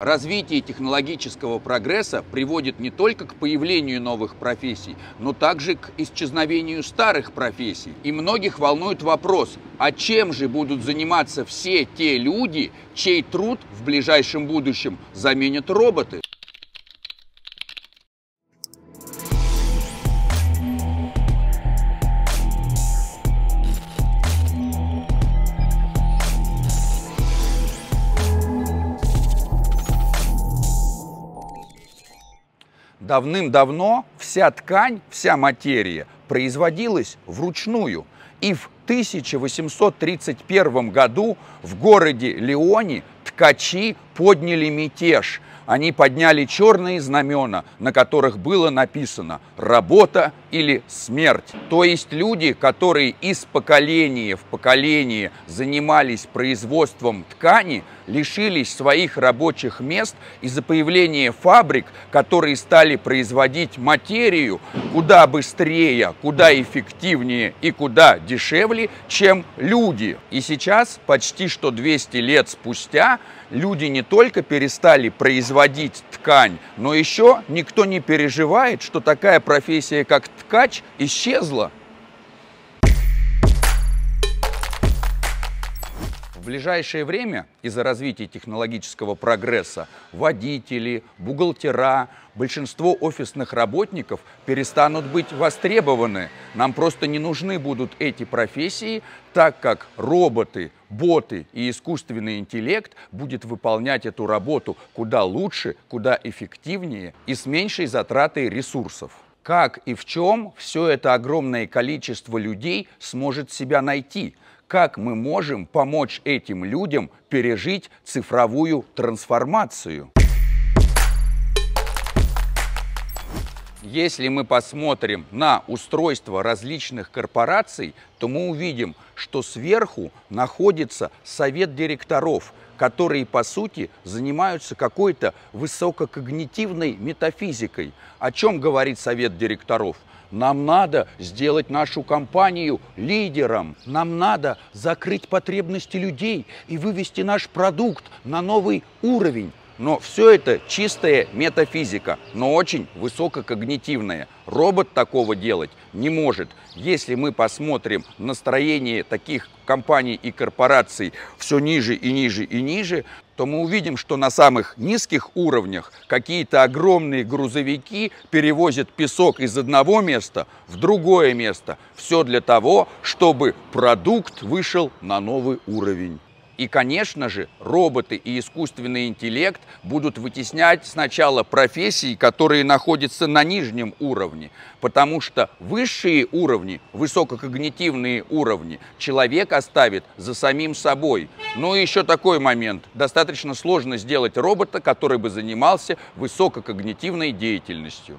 Развитие технологического прогресса приводит не только к появлению новых профессий, но также к исчезновению старых профессий. И многих волнует вопрос, а чем же будут заниматься все те люди, чей труд в ближайшем будущем заменят роботы? давным-давно вся ткань, вся материя производилась вручную. И в 1831 году в городе Леоне ткачи подняли мятеж. Они подняли черные знамена, на которых было написано «работа» или «смерть». То есть люди, которые из поколения в поколение занимались производством ткани, лишились своих рабочих мест из-за появления фабрик, которые стали производить материю, материю куда быстрее, куда эффективнее и куда дешевле, чем люди. И сейчас, почти что 200 лет спустя, люди не только перестали производить ткань, но еще никто не переживает, что такая профессия, как ткач, исчезла. ближайшее время из-за развития технологического прогресса водители, бухгалтера, большинство офисных работников перестанут быть востребованы. Нам просто не нужны будут эти профессии, так как роботы, боты и искусственный интеллект будет выполнять эту работу куда лучше, куда эффективнее и с меньшей затратой ресурсов как и в чем все это огромное количество людей сможет себя найти как мы можем помочь этим людям пережить цифровую трансформацию. Если мы посмотрим на устройство различных корпораций, то мы увидим, что сверху находится совет директоров, которые, по сути, занимаются какой-то высококогнитивной метафизикой. О чем говорит совет директоров? Нам надо сделать нашу компанию лидером. Нам надо закрыть потребности людей и вывести наш продукт на новый уровень. Но все это чистая метафизика, но очень высококогнитивная. Робот такого делать не может. Если мы посмотрим настроение таких компаний и корпораций все ниже и ниже и ниже, то мы увидим, что на самых низких уровнях какие-то огромные грузовики перевозят песок из одного места в другое место. Все для того, чтобы продукт вышел на новый уровень. И, конечно же, роботы и искусственный интеллект будут вытеснять сначала профессии, которые находятся на нижнем уровне, потому что высшие уровни, высококогнитивные уровни человек оставит за самим собой. Ну и еще такой момент. Достаточно сложно сделать робота, который бы занимался высококогнитивной деятельностью.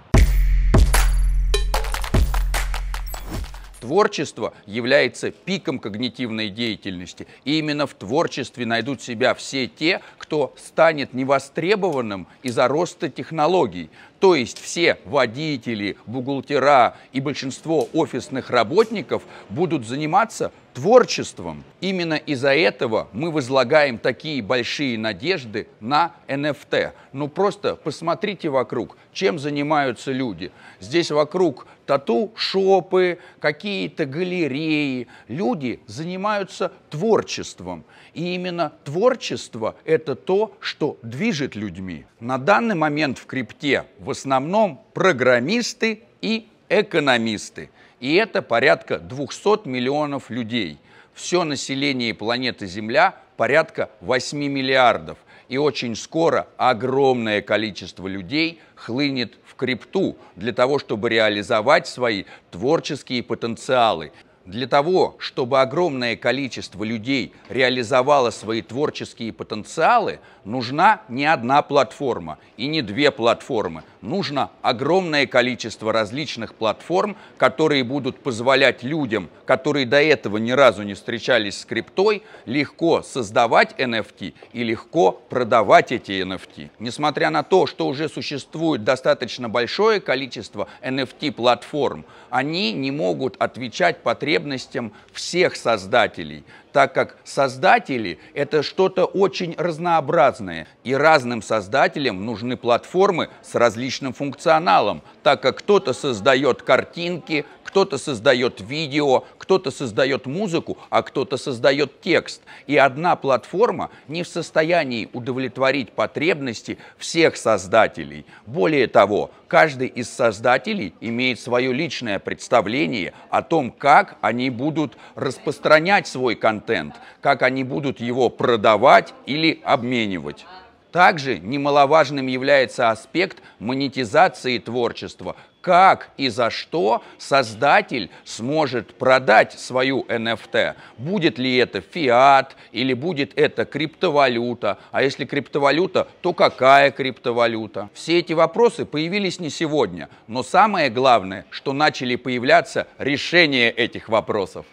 Творчество является пиком когнитивной деятельности. И именно в творчестве найдут себя все те, кто станет невостребованным из-за роста технологий. То есть все водители, бухгалтера и большинство офисных работников будут заниматься творчеством. Именно из-за этого мы возлагаем такие большие надежды на NFT. Ну просто посмотрите вокруг, чем занимаются люди. Здесь вокруг тату-шопы, какие-то галереи. Люди занимаются творчеством. И именно творчество – это то, что движет людьми. На данный момент в крипте в в основном программисты и экономисты. И это порядка 200 миллионов людей. Все население планеты Земля порядка 8 миллиардов. И очень скоро огромное количество людей хлынет в крипту для того, чтобы реализовать свои творческие потенциалы. Для того, чтобы огромное количество людей реализовало свои творческие потенциалы, нужна не одна платформа и не две платформы. Нужно огромное количество различных платформ, которые будут позволять людям, которые до этого ни разу не встречались с криптой, легко создавать NFT и легко продавать эти NFT. Несмотря на то, что уже существует достаточно большое количество NFT-платформ, они не могут отвечать потребностям потребностям всех создателей, так как создатели – это что-то очень разнообразное, и разным создателям нужны платформы с различным функционалом, так как кто-то создает картинки, кто-то создает видео, кто-то создает музыку, а кто-то создает текст. И одна платформа не в состоянии удовлетворить потребности всех создателей. Более того, каждый из создателей имеет свое личное представление о том, как они будут распространять свой контент, как они будут его продавать или обменивать. Также немаловажным является аспект монетизации творчества, как и за что создатель сможет продать свою NFT. Будет ли это фиат или будет это криптовалюта? А если криптовалюта, то какая криптовалюта? Все эти вопросы появились не сегодня, но самое главное, что начали появляться решения этих вопросов.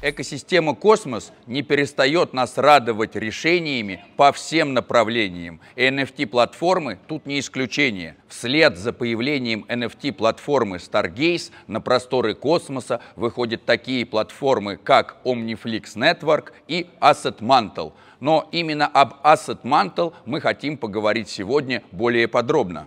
Экосистема «Космос» не перестает нас радовать решениями по всем направлениям. И NFT-платформы тут не исключение. Вслед за появлением NFT-платформы Stargaze на просторы космоса выходят такие платформы, как Omniflix Network и Asset Mantle. Но именно об Asset Mantle мы хотим поговорить сегодня более подробно.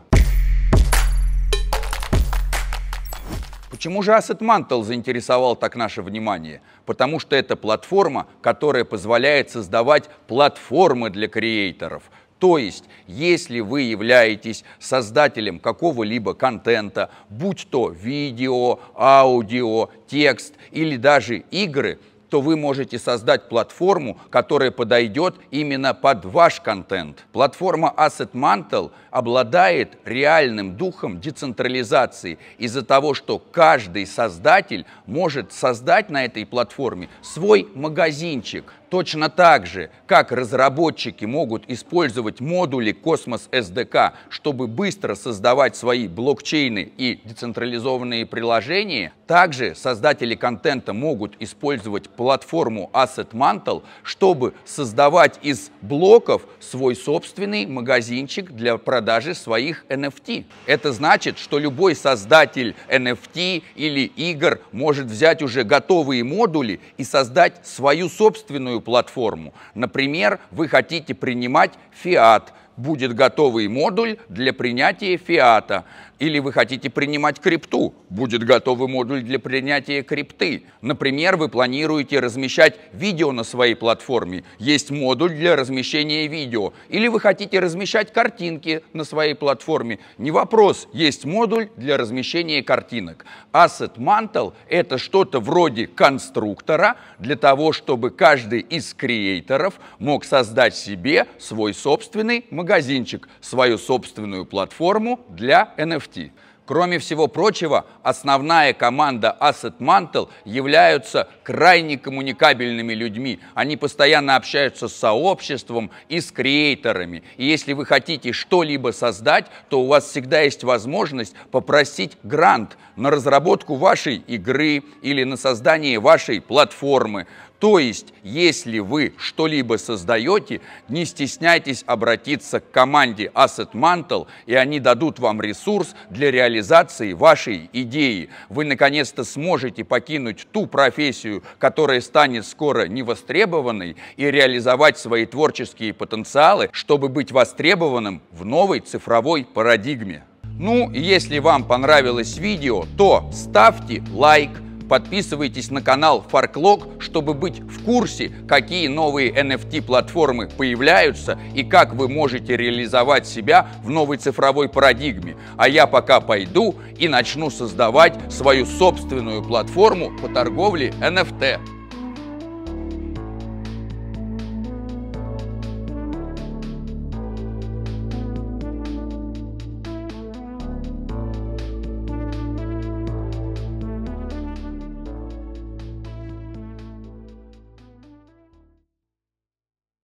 Почему же Asset Mantle заинтересовал так наше внимание? потому что это платформа, которая позволяет создавать платформы для креаторов – то есть, если вы являетесь создателем какого-либо контента, будь то видео, аудио, текст или даже игры, то вы можете создать платформу, которая подойдет именно под ваш контент. Платформа Asset Mantle обладает реальным духом децентрализации из-за того, что каждый создатель может создать на этой платформе свой магазинчик, точно так же, как разработчики могут использовать модули Космос SDK, чтобы быстро создавать свои блокчейны и децентрализованные приложения, также создатели контента могут использовать платформу Asset Mantle, чтобы создавать из блоков свой собственный магазинчик для продажи своих NFT. Это значит, что любой создатель NFT или игр может взять уже готовые модули и создать свою собственную платформу. Например, вы хотите принимать фиат, будет готовый модуль для принятия фиата. Или вы хотите принимать крипту? Будет готовый модуль для принятия крипты. Например, вы планируете размещать видео на своей платформе. Есть модуль для размещения видео. Или вы хотите размещать картинки на своей платформе. Не вопрос, есть модуль для размещения картинок. Asset Mantle — это что-то вроде конструктора для того, чтобы каждый из креаторов мог создать себе свой собственный магазинчик, свою собственную платформу для NFT. NFT. Кроме всего прочего, основная команда Asset Mantle являются крайне коммуникабельными людьми. Они постоянно общаются с сообществом и с креаторами. И если вы хотите что-либо создать, то у вас всегда есть возможность попросить грант на разработку вашей игры или на создание вашей платформы. То есть, если вы что-либо создаете, не стесняйтесь обратиться к команде Asset Mantle, и они дадут вам ресурс для реализации вашей идеи. Вы наконец-то сможете покинуть ту профессию, которая станет скоро невостребованной, и реализовать свои творческие потенциалы, чтобы быть востребованным в новой цифровой парадигме. Ну, если вам понравилось видео, то ставьте лайк, Подписывайтесь на канал Фарклог, чтобы быть в курсе, какие новые NFT-платформы появляются и как вы можете реализовать себя в новой цифровой парадигме. А я пока пойду и начну создавать свою собственную платформу по торговле NFT.